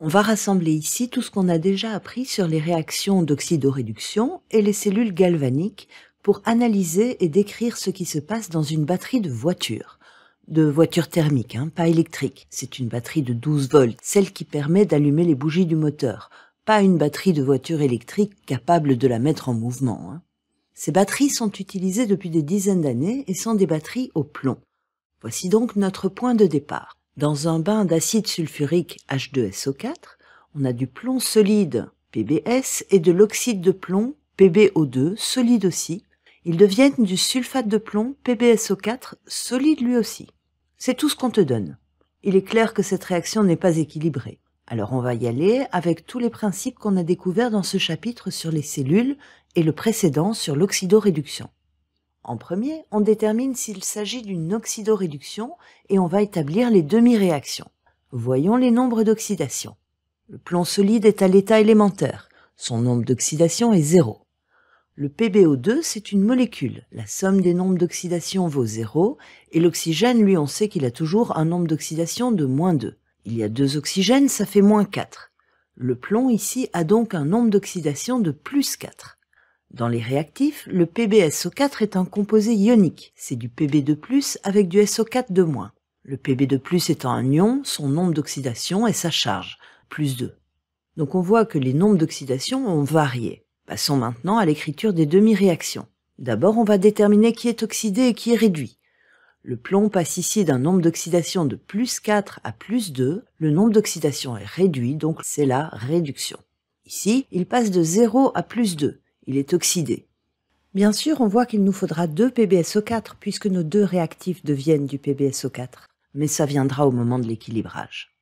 On va rassembler ici tout ce qu'on a déjà appris sur les réactions d'oxydoréduction et les cellules galvaniques pour analyser et décrire ce qui se passe dans une batterie de voiture. De voiture thermique, hein, pas électrique. C'est une batterie de 12 volts, celle qui permet d'allumer les bougies du moteur. Pas une batterie de voiture électrique capable de la mettre en mouvement. Hein. Ces batteries sont utilisées depuis des dizaines d'années et sont des batteries au plomb. Voici donc notre point de départ. Dans un bain d'acide sulfurique H2SO4, on a du plomb solide PBS et de l'oxyde de plomb PbO2 solide aussi. Ils deviennent du sulfate de plomb PbSO4 solide lui aussi. C'est tout ce qu'on te donne. Il est clair que cette réaction n'est pas équilibrée. Alors on va y aller avec tous les principes qu'on a découverts dans ce chapitre sur les cellules et le précédent sur l'oxydoréduction. En premier, on détermine s'il s'agit d'une oxydoréduction et on va établir les demi-réactions. Voyons les nombres d'oxydation. Le plomb solide est à l'état élémentaire. Son nombre d'oxydation est 0. Le PbO2, c'est une molécule. La somme des nombres d'oxydation vaut 0 et l'oxygène, lui, on sait qu'il a toujours un nombre d'oxydation de moins 2. Il y a deux oxygènes, ça fait moins 4. Le plomb ici a donc un nombre d'oxydation de plus 4. Dans les réactifs, le PbSO4 est un composé ionique. C'est du Pb 2 avec du SO4 de moins. Le Pb de étant un ion, son nombre d'oxydation est sa charge, plus 2. Donc on voit que les nombres d'oxydation ont varié. Passons maintenant à l'écriture des demi-réactions. D'abord, on va déterminer qui est oxydé et qui est réduit. Le plomb passe ici d'un nombre d'oxydation de plus 4 à plus 2. Le nombre d'oxydation est réduit, donc c'est la réduction. Ici, il passe de 0 à plus 2 il est oxydé. Bien sûr, on voit qu'il nous faudra deux PBSO4 puisque nos deux réactifs deviennent du PBSO4, mais ça viendra au moment de l'équilibrage.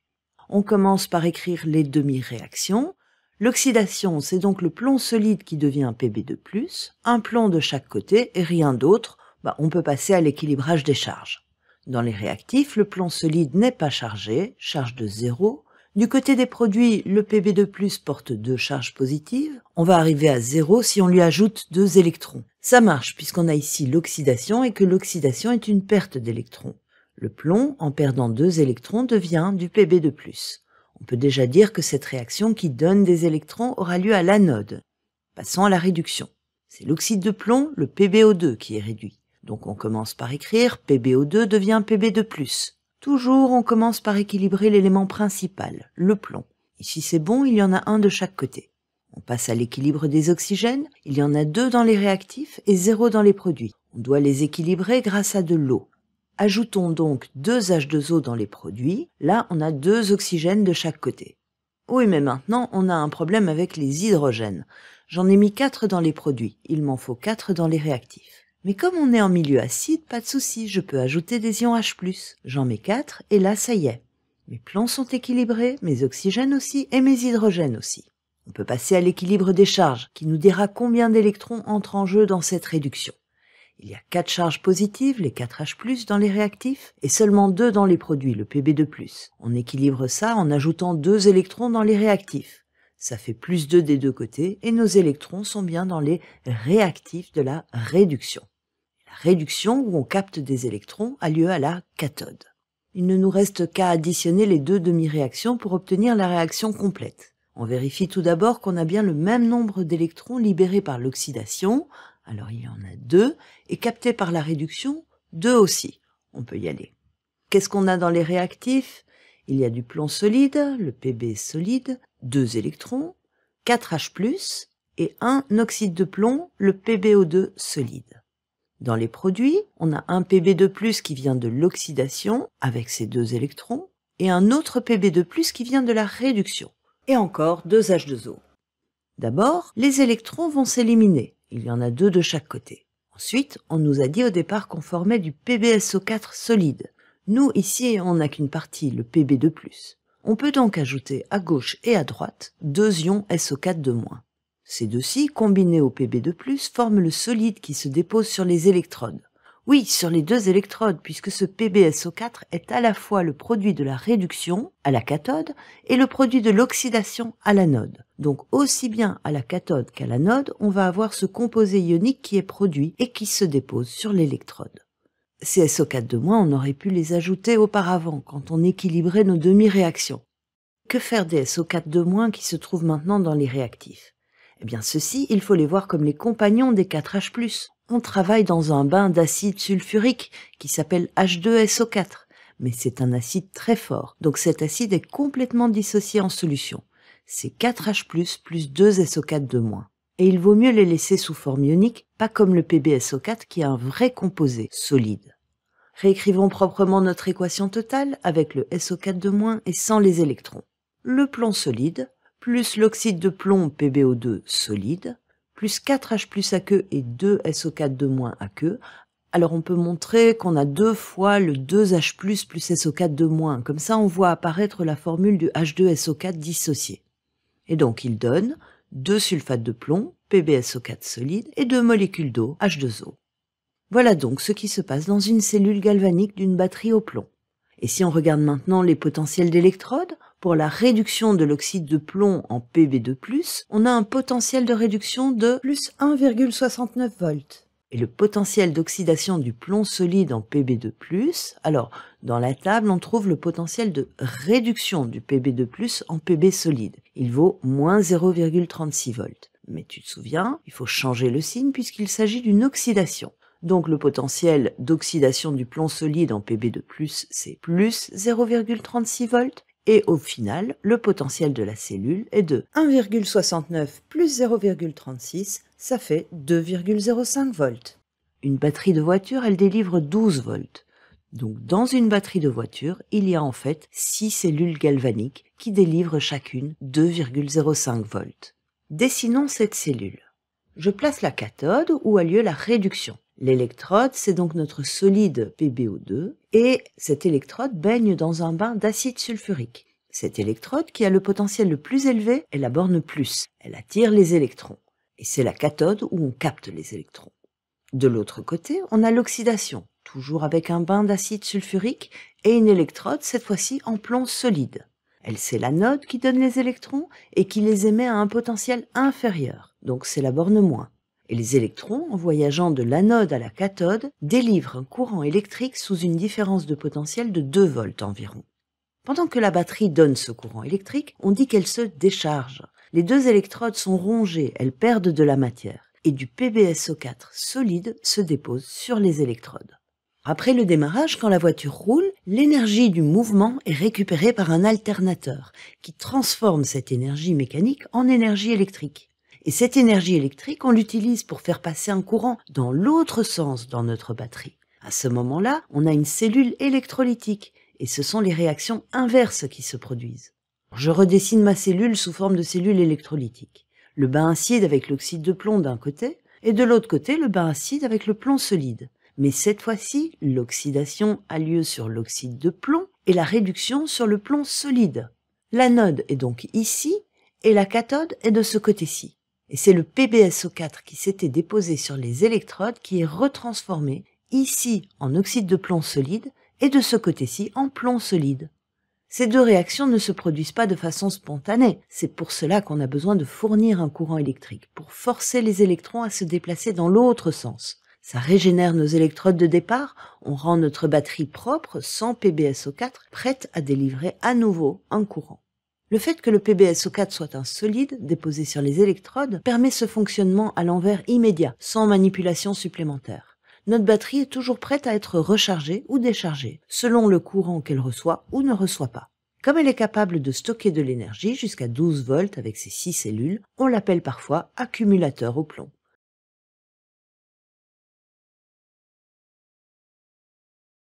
On commence par écrire les demi-réactions. L'oxydation, c'est donc le plomb solide qui devient PB 2 un plomb de chaque côté et rien d'autre, bah, on peut passer à l'équilibrage des charges. Dans les réactifs, le plomb solide n'est pas chargé, charge de 0, du côté des produits, le PB 2 porte deux charges positives. On va arriver à zéro si on lui ajoute deux électrons. Ça marche puisqu'on a ici l'oxydation et que l'oxydation est une perte d'électrons. Le plomb, en perdant deux électrons, devient du PB 2 On peut déjà dire que cette réaction qui donne des électrons aura lieu à l'anode. Passons à la réduction. C'est l'oxyde de plomb, le PbO2, qui est réduit. Donc on commence par écrire PbO2 devient PB 2 Toujours, on commence par équilibrer l'élément principal, le plomb. Ici, c'est bon, il y en a un de chaque côté. On passe à l'équilibre des oxygènes, il y en a deux dans les réactifs et zéro dans les produits. On doit les équilibrer grâce à de l'eau. Ajoutons donc deux H2O dans les produits, là on a deux oxygènes de chaque côté. Oui mais maintenant on a un problème avec les hydrogènes. J'en ai mis quatre dans les produits, il m'en faut quatre dans les réactifs. Mais comme on est en milieu acide, pas de souci, je peux ajouter des ions H+. J'en mets 4 et là, ça y est. Mes plans sont équilibrés, mes oxygènes aussi et mes hydrogènes aussi. On peut passer à l'équilibre des charges, qui nous dira combien d'électrons entrent en jeu dans cette réduction. Il y a 4 charges positives, les 4H+, dans les réactifs, et seulement 2 dans les produits, le Pb2+. On équilibre ça en ajoutant 2 électrons dans les réactifs ça fait plus 2 des deux côtés, et nos électrons sont bien dans les réactifs de la réduction. La réduction où on capte des électrons a lieu à la cathode. Il ne nous reste qu'à additionner les deux demi-réactions pour obtenir la réaction complète. On vérifie tout d'abord qu'on a bien le même nombre d'électrons libérés par l'oxydation, alors il y en a deux, et captés par la réduction, deux aussi. On peut y aller. Qu'est-ce qu'on a dans les réactifs Il y a du plomb solide, le Pb solide, 2 électrons, 4 H+, et un oxyde de plomb, le PbO2 solide. Dans les produits, on a un Pb2+, qui vient de l'oxydation, avec ces deux électrons, et un autre Pb2+, qui vient de la réduction, et encore 2 H2O. D'abord, les électrons vont s'éliminer, il y en a deux de chaque côté. Ensuite, on nous a dit au départ qu'on formait du PbSO4 solide. Nous, ici, on n'a qu'une partie, le Pb2+. On peut donc ajouter à gauche et à droite deux ions SO4 de moins. Ces deux-ci, combinés au Pb de plus, forment le solide qui se dépose sur les électrodes. Oui, sur les deux électrodes, puisque ce PbSO4 est à la fois le produit de la réduction à la cathode et le produit de l'oxydation à l'anode. Donc aussi bien à la cathode qu'à l'anode, on va avoir ce composé ionique qui est produit et qui se dépose sur l'électrode. Ces so 4 de moins, on aurait pu les ajouter auparavant, quand on équilibrait nos demi-réactions. Que faire des SO4 de moins qui se trouvent maintenant dans les réactifs Eh bien ceux-ci, il faut les voir comme les compagnons des 4H+. On travaille dans un bain d'acide sulfurique qui s'appelle H2SO4, mais c'est un acide très fort, donc cet acide est complètement dissocié en solution. C'est 4H+, plus 2SO4 de et il vaut mieux les laisser sous forme ionique, pas comme le PbSO4 qui est un vrai composé solide. Réécrivons proprement notre équation totale avec le SO4 de moins et sans les électrons. Le plomb solide, plus l'oxyde de plomb PbO2 solide, plus 4H aqueux et 2 SO4 de moins aqueux. Alors on peut montrer qu'on a deux fois le 2H plus SO4 de moins. Comme ça on voit apparaître la formule du H2SO4 dissocié. Et donc il donne 2 sulfates de plomb, PbSO4 solide, et 2 molécules d'eau, H2O. Voilà donc ce qui se passe dans une cellule galvanique d'une batterie au plomb. Et si on regarde maintenant les potentiels d'électrodes, pour la réduction de l'oxyde de plomb en Pb2+, on a un potentiel de réduction de plus 1,69 volts et le potentiel d'oxydation du plomb solide en Pb2+, alors dans la table on trouve le potentiel de réduction du Pb2+, en Pb solide. Il vaut moins 0,36 volts. Mais tu te souviens, il faut changer le signe puisqu'il s'agit d'une oxydation. Donc le potentiel d'oxydation du plomb solide en Pb2+, c'est plus 0,36 volts. Et au final, le potentiel de la cellule est de 1,69 plus 0,36 ça fait 2,05 volts. Une batterie de voiture, elle délivre 12 volts. Donc dans une batterie de voiture, il y a en fait 6 cellules galvaniques qui délivrent chacune 2,05 volts. Dessinons cette cellule. Je place la cathode où a lieu la réduction. L'électrode, c'est donc notre solide PbO2 et cette électrode baigne dans un bain d'acide sulfurique. Cette électrode qui a le potentiel le plus élevé est la borne plus. Elle attire les électrons. Et c'est la cathode où on capte les électrons. De l'autre côté, on a l'oxydation, toujours avec un bain d'acide sulfurique et une électrode, cette fois-ci en plomb solide. Elle c'est l'anode qui donne les électrons et qui les émet à un potentiel inférieur, donc c'est la borne moins. Et les électrons, en voyageant de l'anode à la cathode, délivrent un courant électrique sous une différence de potentiel de 2 volts environ. Pendant que la batterie donne ce courant électrique, on dit qu'elle se décharge, les deux électrodes sont rongées, elles perdent de la matière, et du PbSO4 solide se dépose sur les électrodes. Après le démarrage, quand la voiture roule, l'énergie du mouvement est récupérée par un alternateur qui transforme cette énergie mécanique en énergie électrique. Et cette énergie électrique, on l'utilise pour faire passer un courant dans l'autre sens dans notre batterie. À ce moment-là, on a une cellule électrolytique et ce sont les réactions inverses qui se produisent. Je redessine ma cellule sous forme de cellule électrolytique. Le bain acide avec l'oxyde de plomb d'un côté, et de l'autre côté le bain acide avec le plomb solide. Mais cette fois-ci, l'oxydation a lieu sur l'oxyde de plomb et la réduction sur le plomb solide. L'anode est donc ici et la cathode est de ce côté-ci. Et c'est le PbSO4 qui s'était déposé sur les électrodes qui est retransformé ici en oxyde de plomb solide et de ce côté-ci en plomb solide. Ces deux réactions ne se produisent pas de façon spontanée. C'est pour cela qu'on a besoin de fournir un courant électrique, pour forcer les électrons à se déplacer dans l'autre sens. Ça régénère nos électrodes de départ, on rend notre batterie propre, sans PbSO4, prête à délivrer à nouveau un courant. Le fait que le PbSO4 soit un solide déposé sur les électrodes permet ce fonctionnement à l'envers immédiat, sans manipulation supplémentaire notre batterie est toujours prête à être rechargée ou déchargée, selon le courant qu'elle reçoit ou ne reçoit pas. Comme elle est capable de stocker de l'énergie jusqu'à 12 volts avec ses 6 cellules, on l'appelle parfois accumulateur au plomb.